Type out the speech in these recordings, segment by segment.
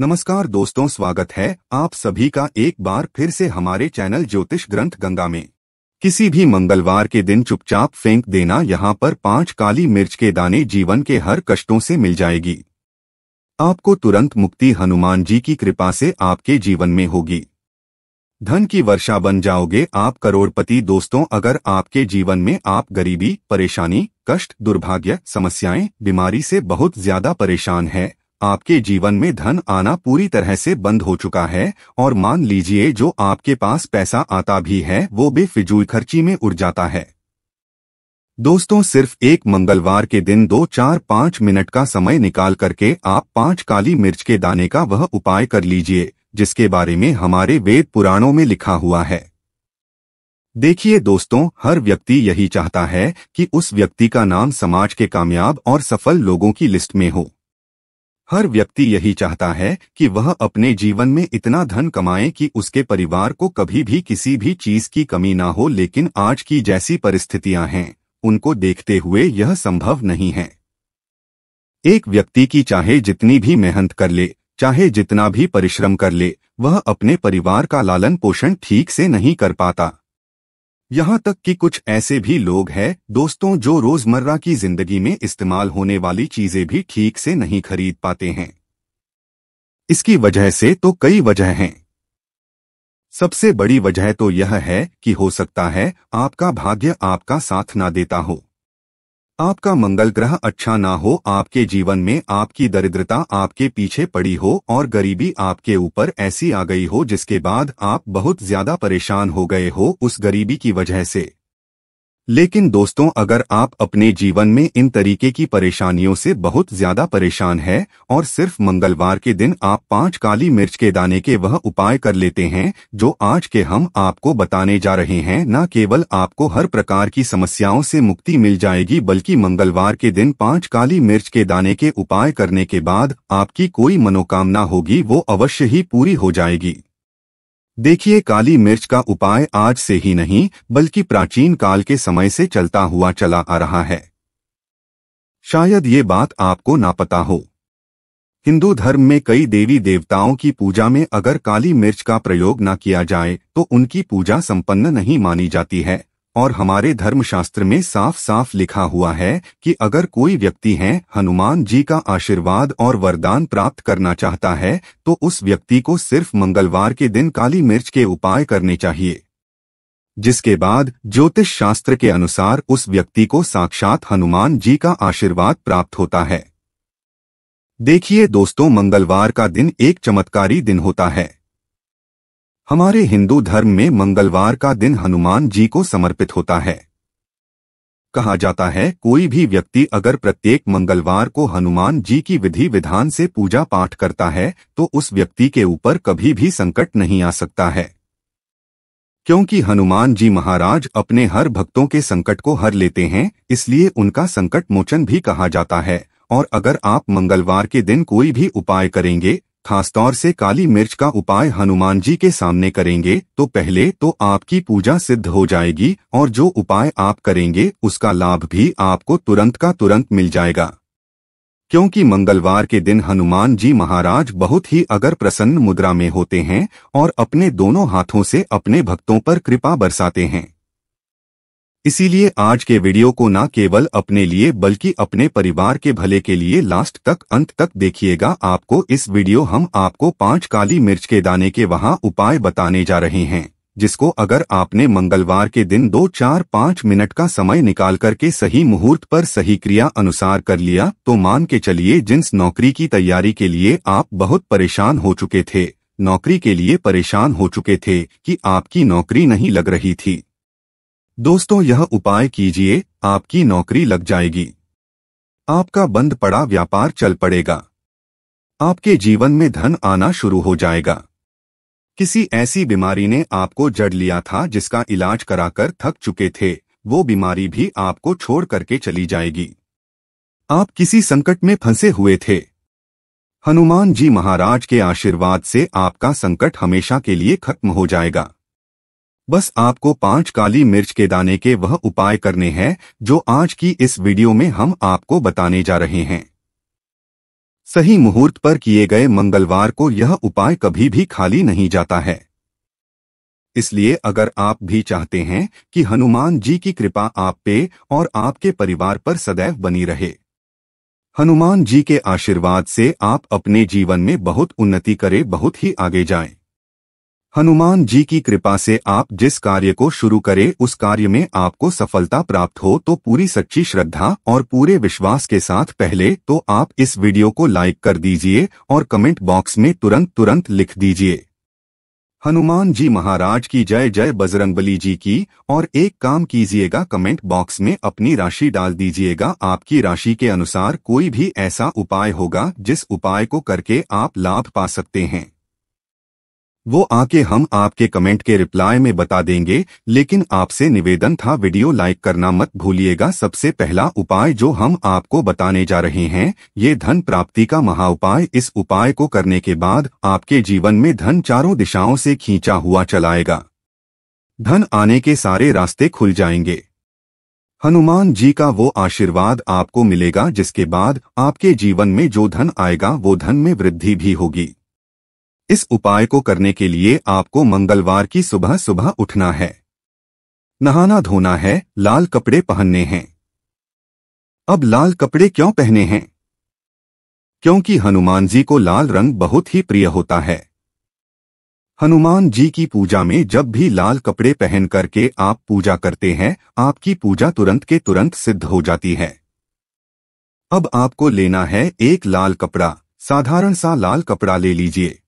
नमस्कार दोस्तों स्वागत है आप सभी का एक बार फिर से हमारे चैनल ज्योतिष ग्रंथ गंगा में किसी भी मंगलवार के दिन चुपचाप फेंक देना यहाँ पर पांच काली मिर्च के दाने जीवन के हर कष्टों से मिल जाएगी आपको तुरंत मुक्ति हनुमान जी की कृपा से आपके जीवन में होगी धन की वर्षा बन जाओगे आप करोड़पति दोस्तों अगर आपके जीवन में आप गरीबी परेशानी कष्ट दुर्भाग्य समस्याएं बीमारी से बहुत ज्यादा परेशान है आपके जीवन में धन आना पूरी तरह से बंद हो चुका है और मान लीजिए जो आपके पास पैसा आता भी है वो बेफिजूल खर्ची में उड़ जाता है दोस्तों सिर्फ एक मंगलवार के दिन दो चार पाँच मिनट का समय निकाल करके आप पांच काली मिर्च के दाने का वह उपाय कर लीजिए जिसके बारे में हमारे वेद पुराणों में लिखा हुआ है देखिए दोस्तों हर व्यक्ति यही चाहता है कि उस व्यक्ति का नाम समाज के कामयाब और सफल लोगों की लिस्ट में हो हर व्यक्ति यही चाहता है कि वह अपने जीवन में इतना धन कमाए कि उसके परिवार को कभी भी किसी भी चीज की कमी ना हो लेकिन आज की जैसी परिस्थितियां हैं उनको देखते हुए यह संभव नहीं है एक व्यक्ति की चाहे जितनी भी मेहनत कर ले चाहे जितना भी परिश्रम कर ले वह अपने परिवार का लालन पोषण ठीक से नहीं कर पाता यहाँ तक कि कुछ ऐसे भी लोग हैं दोस्तों जो रोजमर्रा की जिंदगी में इस्तेमाल होने वाली चीजें भी ठीक से नहीं खरीद पाते हैं इसकी वजह से तो कई वजह हैं सबसे बड़ी वजह तो यह है कि हो सकता है आपका भाग्य आपका साथ ना देता हो आपका मंगल ग्रह अच्छा ना हो आपके जीवन में आपकी दरिद्रता आपके पीछे पड़ी हो और गरीबी आपके ऊपर ऐसी आ गई हो जिसके बाद आप बहुत ज्यादा परेशान हो गए हो उस गरीबी की वजह से लेकिन दोस्तों अगर आप अपने जीवन में इन तरीके की परेशानियों से बहुत ज्यादा परेशान है और सिर्फ मंगलवार के दिन आप पांच काली मिर्च के दाने के वह उपाय कर लेते हैं जो आज के हम आपको बताने जा रहे हैं न केवल आपको हर प्रकार की समस्याओं से मुक्ति मिल जाएगी बल्कि मंगलवार के दिन पांच काली मिर्च के दाने के उपाय करने के बाद आपकी कोई मनोकामना होगी वो अवश्य ही पूरी हो जाएगी देखिए काली मिर्च का उपाय आज से ही नहीं बल्कि प्राचीन काल के समय से चलता हुआ चला आ रहा है शायद ये बात आपको ना पता हो हिंदू धर्म में कई देवी देवताओं की पूजा में अगर काली मिर्च का प्रयोग ना किया जाए तो उनकी पूजा संपन्न नहीं मानी जाती है और हमारे धर्मशास्त्र में साफ साफ लिखा हुआ है कि अगर कोई व्यक्ति है हनुमान जी का आशीर्वाद और वरदान प्राप्त करना चाहता है तो उस व्यक्ति को सिर्फ मंगलवार के दिन काली मिर्च के उपाय करने चाहिए जिसके बाद ज्योतिष शास्त्र के अनुसार उस व्यक्ति को साक्षात हनुमान जी का आशीर्वाद प्राप्त होता है देखिए दोस्तों मंगलवार का दिन एक चमत्कारी दिन होता है हमारे हिंदू धर्म में मंगलवार का दिन हनुमान जी को समर्पित होता है कहा जाता है कोई भी व्यक्ति अगर प्रत्येक मंगलवार को हनुमान जी की विधि विधान से पूजा पाठ करता है तो उस व्यक्ति के ऊपर कभी भी संकट नहीं आ सकता है क्योंकि हनुमान जी महाराज अपने हर भक्तों के संकट को हर लेते हैं इसलिए उनका संकट मोचन भी कहा जाता है और अगर आप मंगलवार के दिन कोई भी उपाय करेंगे खासतौर से काली मिर्च का उपाय हनुमान जी के सामने करेंगे तो पहले तो आपकी पूजा सिद्ध हो जाएगी और जो उपाय आप करेंगे उसका लाभ भी आपको तुरंत का तुरंत मिल जाएगा क्योंकि मंगलवार के दिन हनुमान जी महाराज बहुत ही अगर प्रसन्न मुद्रा में होते हैं और अपने दोनों हाथों से अपने भक्तों पर कृपा बरसाते हैं इसीलिए आज के वीडियो को न केवल अपने लिए बल्कि अपने परिवार के भले के लिए लास्ट तक अंत तक देखिएगा आपको इस वीडियो हम आपको पांच काली मिर्च के दाने के वहाँ उपाय बताने जा रहे हैं जिसको अगर आपने मंगलवार के दिन दो चार पाँच मिनट का समय निकाल करके सही मुहूर्त पर सही क्रिया अनुसार कर लिया तो मान के चलिए जिन नौकरी की तैयारी के लिए आप बहुत परेशान हो चुके थे नौकरी के लिए परेशान हो चुके थे कि आपकी नौकरी नहीं लग रही थी दोस्तों यह उपाय कीजिए आपकी नौकरी लग जाएगी आपका बंद पड़ा व्यापार चल पड़ेगा आपके जीवन में धन आना शुरू हो जाएगा किसी ऐसी बीमारी ने आपको जड़ लिया था जिसका इलाज कराकर थक चुके थे वो बीमारी भी आपको छोड़ करके चली जाएगी आप किसी संकट में फंसे हुए थे हनुमान जी महाराज के आशीर्वाद से आपका संकट हमेशा के लिए खत्म हो जाएगा बस आपको पांच काली मिर्च के दाने के वह उपाय करने हैं जो आज की इस वीडियो में हम आपको बताने जा रहे हैं सही मुहूर्त पर किए गए मंगलवार को यह उपाय कभी भी खाली नहीं जाता है इसलिए अगर आप भी चाहते हैं कि हनुमान जी की कृपा आप पे और आपके परिवार पर सदैव बनी रहे हनुमान जी के आशीर्वाद से आप अपने जीवन में बहुत उन्नति करें बहुत ही आगे जाएं। हनुमान जी की कृपा से आप जिस कार्य को शुरू करें उस कार्य में आपको सफलता प्राप्त हो तो पूरी सच्ची श्रद्धा और पूरे विश्वास के साथ पहले तो आप इस वीडियो को लाइक कर दीजिए और कमेंट बॉक्स में तुरंत तुरंत लिख दीजिए हनुमान जी महाराज की जय जय बजरंगबली जी की और एक काम कीजिएगा कमेंट बॉक्स में अपनी राशि डाल दीजिएगा आपकी राशि के अनुसार कोई भी ऐसा उपाय होगा जिस उपाय को करके आप लाभ पा सकते हैं वो आके हम आपके कमेंट के रिप्लाई में बता देंगे लेकिन आपसे निवेदन था वीडियो लाइक करना मत भूलिएगा सबसे पहला उपाय जो हम आपको बताने जा रहे हैं ये धन प्राप्ति का महा उपाय इस उपाय को करने के बाद आपके जीवन में धन चारों दिशाओं से खींचा हुआ चलाएगा धन आने के सारे रास्ते खुल जाएंगे हनुमान जी का वो आशीर्वाद आपको मिलेगा जिसके बाद आपके जीवन में जो धन आएगा वो धन में वृद्धि भी होगी इस उपाय को करने के लिए आपको मंगलवार की सुबह सुबह उठना है नहाना धोना है लाल कपड़े पहनने हैं अब लाल कपड़े क्यों पहने हैं क्योंकि हनुमान जी को लाल रंग बहुत ही प्रिय होता है हनुमान जी की पूजा में जब भी लाल कपड़े पहन करके आप पूजा करते हैं आपकी पूजा तुरंत के तुरंत सिद्ध हो जाती है अब आपको लेना है एक लाल कपड़ा साधारण सा लाल कपड़ा ले लीजिए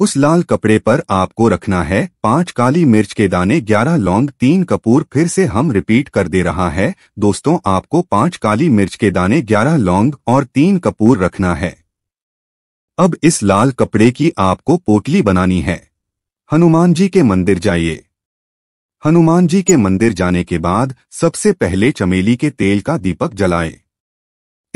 उस लाल कपड़े पर आपको रखना है पांच काली मिर्च के दाने ग्यारह लौंग तीन कपूर फिर से हम रिपीट कर दे रहा है दोस्तों आपको पांच काली मिर्च के दाने ग्यारह लौंग और तीन कपूर रखना है अब इस लाल कपड़े की आपको पोटली बनानी है हनुमान जी के मंदिर जाइए हनुमान जी के मंदिर जाने के बाद सबसे पहले चमेली के तेल का दीपक जलाएं।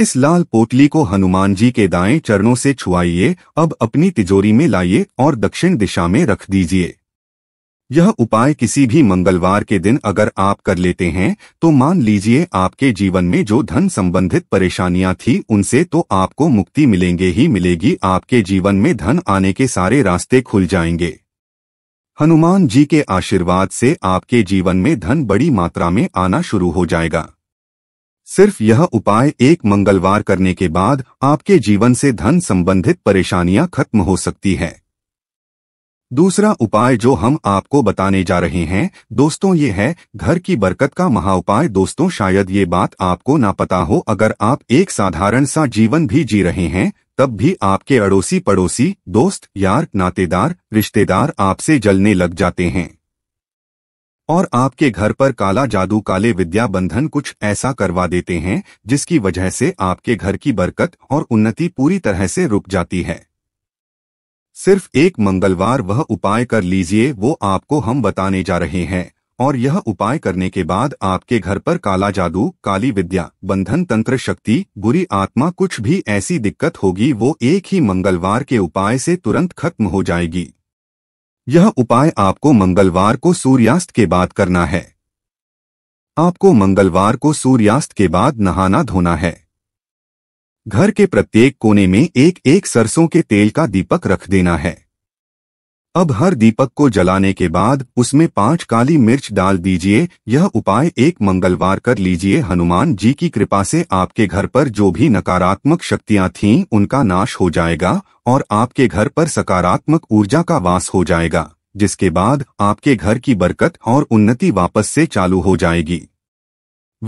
इस लाल पोटली को हनुमान जी के दाएं चरणों से छुआइए अब अपनी तिजोरी में लाइए और दक्षिण दिशा में रख दीजिए यह उपाय किसी भी मंगलवार के दिन अगर आप कर लेते हैं तो मान लीजिए आपके जीवन में जो धन संबंधित परेशानियां थी उनसे तो आपको मुक्ति मिलेंगे ही मिलेगी आपके जीवन में धन आने के सारे रास्ते खुल जाएंगे हनुमान जी के आशीर्वाद से आपके जीवन में धन बड़ी मात्रा में आना शुरू हो जाएगा सिर्फ यह उपाय एक मंगलवार करने के बाद आपके जीवन से धन संबंधित परेशानियां खत्म हो सकती है दूसरा उपाय जो हम आपको बताने जा रहे हैं दोस्तों ये है घर की बरकत का महा उपाय दोस्तों शायद ये बात आपको ना पता हो अगर आप एक साधारण सा जीवन भी जी रहे हैं तब भी आपके अड़ोसी पड़ोसी दोस्त यार नातेदार रिश्तेदार आपसे जलने लग जाते हैं और आपके घर पर काला जादू काले विद्या बंधन कुछ ऐसा करवा देते हैं जिसकी वजह से आपके घर की बरकत और उन्नति पूरी तरह से रुक जाती है सिर्फ एक मंगलवार वह उपाय कर लीजिए वो आपको हम बताने जा रहे हैं और यह उपाय करने के बाद आपके घर पर काला जादू काली विद्या बंधन तंत्र शक्ति बुरी आत्मा कुछ भी ऐसी दिक्कत होगी वो एक ही मंगलवार के उपाय से तुरंत खत्म हो जाएगी यह उपाय आपको मंगलवार को सूर्यास्त के बाद करना है आपको मंगलवार को सूर्यास्त के बाद नहाना धोना है घर के प्रत्येक कोने में एक एक सरसों के तेल का दीपक रख देना है अब हर दीपक को जलाने के बाद उसमें पांच काली मिर्च डाल दीजिए यह उपाय एक मंगलवार कर लीजिए हनुमान जी की कृपा से आपके घर पर जो भी नकारात्मक शक्तियां थीं उनका नाश हो जाएगा और आपके घर पर सकारात्मक ऊर्जा का वास हो जाएगा जिसके बाद आपके घर की बरकत और उन्नति वापस से चालू हो जाएगी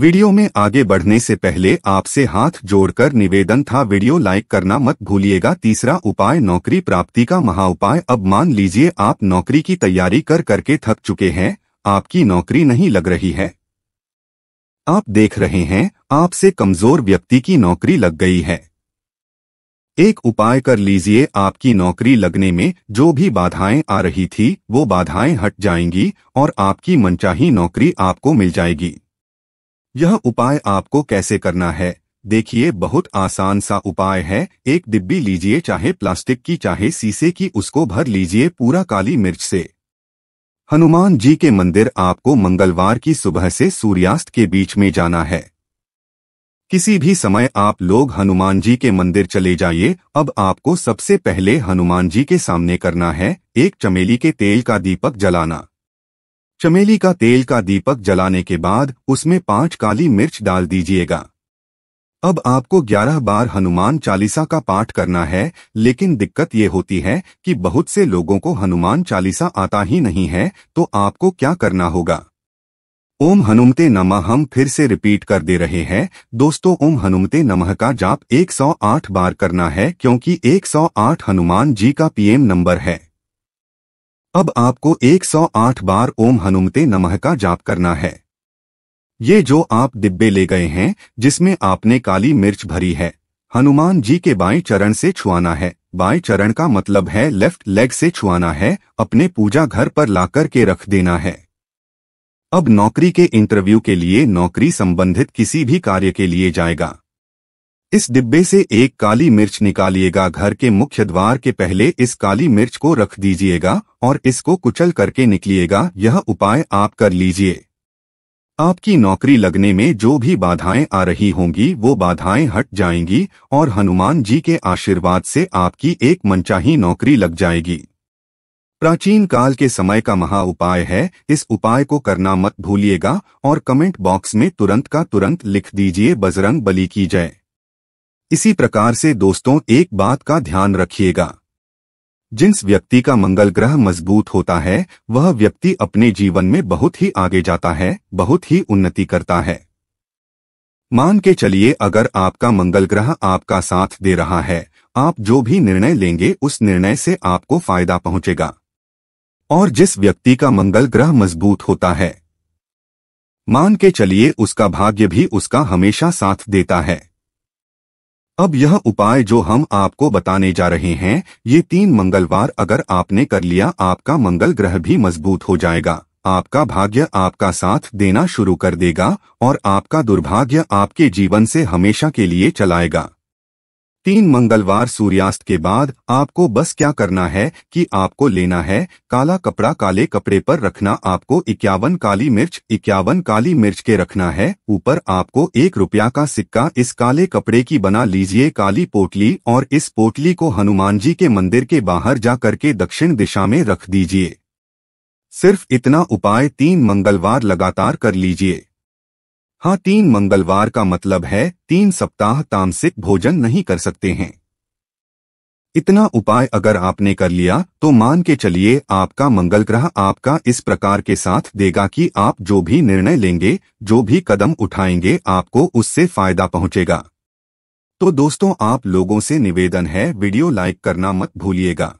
वीडियो में आगे बढ़ने से पहले आपसे हाथ जोड़कर निवेदन था वीडियो लाइक करना मत भूलिएगा तीसरा उपाय नौकरी प्राप्ति का महा उपाय अब मान लीजिए आप नौकरी की तैयारी कर करके थक चुके हैं आपकी नौकरी नहीं लग रही है आप देख रहे हैं आपसे कमजोर व्यक्ति की नौकरी लग गई है एक उपाय कर लीजिए आपकी नौकरी लगने में जो भी बाधाएं आ रही थी वो बाधाएं हट जाएंगी और आपकी मनचाही नौकरी आपको मिल जाएगी यह उपाय आपको कैसे करना है देखिए बहुत आसान सा उपाय है एक डिब्बी लीजिए चाहे प्लास्टिक की चाहे शीशे की उसको भर लीजिए पूरा काली मिर्च से हनुमान जी के मंदिर आपको मंगलवार की सुबह से सूर्यास्त के बीच में जाना है किसी भी समय आप लोग हनुमान जी के मंदिर चले जाइए अब आपको सबसे पहले हनुमान जी के सामने करना है एक चमेली के तेल का दीपक जलाना चमेली का तेल का दीपक जलाने के बाद उसमें पांच काली मिर्च डाल दीजिएगा अब आपको 11 बार हनुमान चालीसा का पाठ करना है लेकिन दिक्कत ये होती है कि बहुत से लोगों को हनुमान चालीसा आता ही नहीं है तो आपको क्या करना होगा ओम हनुमते नमः हम फिर से रिपीट कर दे रहे हैं दोस्तों ओम हनुमते नमः का जाप 108 बार करना है क्योंकि 108 हनुमान जी का पीएम नंबर है अब आपको 108 बार ओम हनुमते नमः का जाप करना है ये जो आप डिब्बे ले गए हैं जिसमें आपने काली मिर्च भरी है हनुमान जी के बाएं चरण से छुआना है बाएं चरण का मतलब है लेफ्ट लेग से छुआना है अपने पूजा घर पर लाकर के रख देना है अब नौकरी के इंटरव्यू के लिए नौकरी संबंधित किसी भी कार्य के लिए जाएगा इस डिब्बे से एक काली मिर्च निकालिएगा घर के मुख्य द्वार के पहले इस काली मिर्च को रख दीजिएगा और इसको कुचल करके निकलिएगा यह उपाय आप कर लीजिए आपकी नौकरी लगने में जो भी बाधाएं आ रही होंगी वो बाधाएं हट जाएंगी और हनुमान जी के आशीर्वाद से आपकी एक मनचाही नौकरी लग जाएगी प्राचीन काल के समय का महा उपाय है इस उपाय को करना मत भूलिएगा और कमेंट बॉक्स में तुरंत का तुरंत लिख दीजिए बजरंग बली की जय इसी प्रकार से दोस्तों एक बात का ध्यान रखिएगा जिस व्यक्ति का मंगल ग्रह मजबूत होता है वह व्यक्ति अपने जीवन में बहुत ही आगे जाता है बहुत ही उन्नति करता है मान के चलिए अगर आपका मंगल ग्रह आपका साथ दे रहा है आप जो भी निर्णय लेंगे उस निर्णय से आपको फायदा पहुंचेगा और जिस व्यक्ति का मंगल ग्रह मजबूत होता है मान के चलिए उसका भाग्य भी उसका हमेशा साथ देता है अब यह उपाय जो हम आपको बताने जा रहे हैं ये तीन मंगलवार अगर आपने कर लिया आपका मंगल ग्रह भी मजबूत हो जाएगा आपका भाग्य आपका साथ देना शुरू कर देगा और आपका दुर्भाग्य आपके जीवन से हमेशा के लिए चलाएगा तीन मंगलवार सूर्यास्त के बाद आपको बस क्या करना है कि आपको लेना है काला कपड़ा काले कपड़े पर रखना आपको इक्यावन काली मिर्च इक्यावन काली मिर्च के रखना है ऊपर आपको एक रुपया का सिक्का इस काले कपड़े की बना लीजिए काली पोटली और इस पोटली को हनुमान जी के मंदिर के बाहर जा करके दक्षिण दिशा में रख दीजिए सिर्फ इतना उपाय तीन मंगलवार लगातार कर लीजिए हाँ तीन मंगलवार का मतलब है तीन सप्ताह तामसिक भोजन नहीं कर सकते हैं इतना उपाय अगर आपने कर लिया तो मान के चलिए आपका मंगल ग्रह आपका इस प्रकार के साथ देगा कि आप जो भी निर्णय लेंगे जो भी कदम उठाएंगे आपको उससे फायदा पहुंचेगा तो दोस्तों आप लोगों से निवेदन है वीडियो लाइक करना मत भूलिएगा